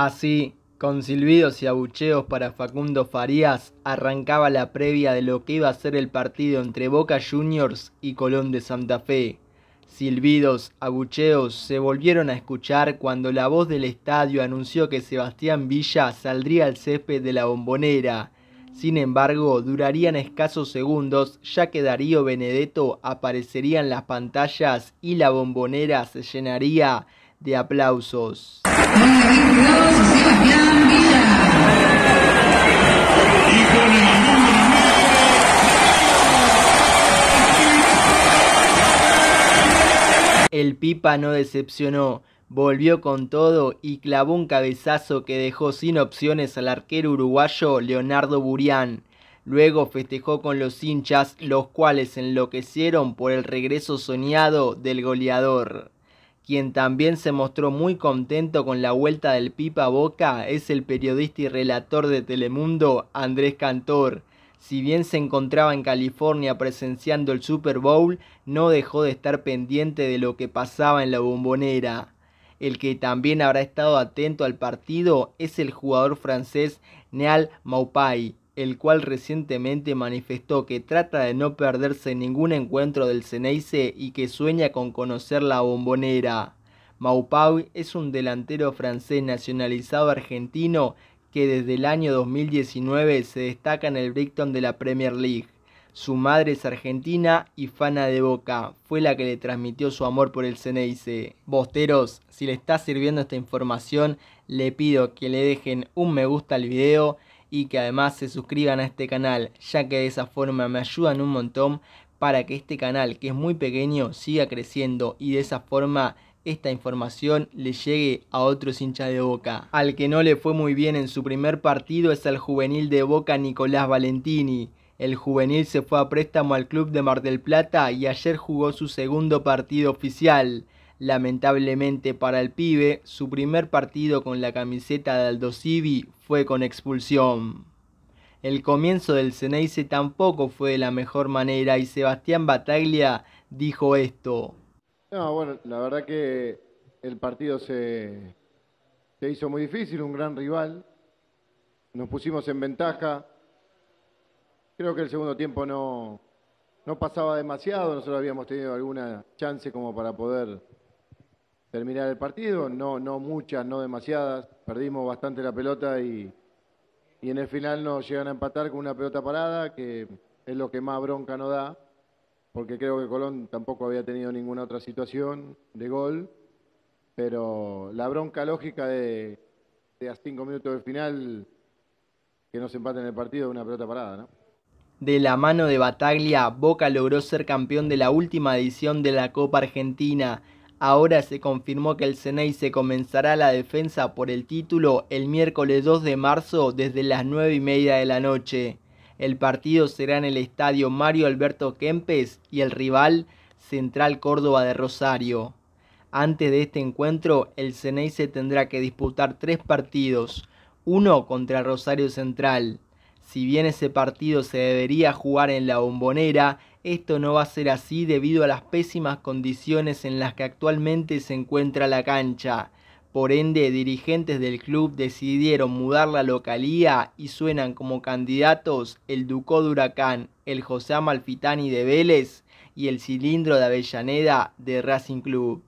Así, con silbidos y abucheos para Facundo Farías, arrancaba la previa de lo que iba a ser el partido entre Boca Juniors y Colón de Santa Fe. Silbidos, abucheos se volvieron a escuchar cuando la voz del estadio anunció que Sebastián Villa saldría al césped de la bombonera. Sin embargo, durarían escasos segundos ya que Darío Benedetto aparecería en las pantallas y la bombonera se llenaría de aplausos. El Pipa no decepcionó, volvió con todo y clavó un cabezazo que dejó sin opciones al arquero uruguayo Leonardo Burián. Luego festejó con los hinchas, los cuales enloquecieron por el regreso soñado del goleador quien también se mostró muy contento con la vuelta del Pipa a Boca es el periodista y relator de Telemundo Andrés Cantor. Si bien se encontraba en California presenciando el Super Bowl, no dejó de estar pendiente de lo que pasaba en la bombonera. El que también habrá estado atento al partido es el jugador francés Neal Maupay, el cual recientemente manifestó que trata de no perderse ningún encuentro del Ceneice y que sueña con conocer la bombonera. Maupau es un delantero francés nacionalizado argentino que desde el año 2019 se destaca en el Brighton de la Premier League. Su madre es argentina y fana de Boca, fue la que le transmitió su amor por el Ceneice. Bosteros, si le está sirviendo esta información, le pido que le dejen un me gusta al video y que además se suscriban a este canal, ya que de esa forma me ayudan un montón para que este canal, que es muy pequeño, siga creciendo y de esa forma esta información le llegue a otros hinchas de Boca. Al que no le fue muy bien en su primer partido es al juvenil de Boca Nicolás Valentini. El juvenil se fue a préstamo al club de Mar del Plata y ayer jugó su segundo partido oficial. Lamentablemente para el pibe, su primer partido con la camiseta de Aldosivi fue con expulsión. El comienzo del Ceneice tampoco fue de la mejor manera y Sebastián Bataglia dijo esto. No, bueno, la verdad que el partido se, hizo muy difícil, un gran rival. Nos pusimos en ventaja. Creo que el segundo tiempo no, no pasaba demasiado, nosotros habíamos tenido alguna chance como para poder terminar el partido, no, no muchas, no demasiadas, perdimos bastante la pelota y, y en el final nos llegan a empatar con una pelota parada, que es lo que más bronca nos da, porque creo que Colón tampoco había tenido ninguna otra situación de gol, pero la bronca lógica de, de a cinco minutos del final que nos empaten el partido de una pelota parada, ¿no? De la mano de Bataglia, Boca logró ser campeón de la última edición de la Copa Argentina. Ahora se confirmó que el Cenei se comenzará la defensa por el título el miércoles 2 de marzo desde las 9 y media de la noche. El partido será en el estadio Mario Alberto Kempes y el rival Central Córdoba de Rosario. Antes de este encuentro, el CNI se tendrá que disputar tres partidos, uno contra Rosario Central. Si bien ese partido se debería jugar en la bombonera, esto no va a ser así debido a las pésimas condiciones en las que actualmente se encuentra la cancha. Por ende, dirigentes del club decidieron mudar la localía y suenan como candidatos el Ducó de Huracán, el José Amalfitani de Vélez y el Cilindro de Avellaneda de Racing Club.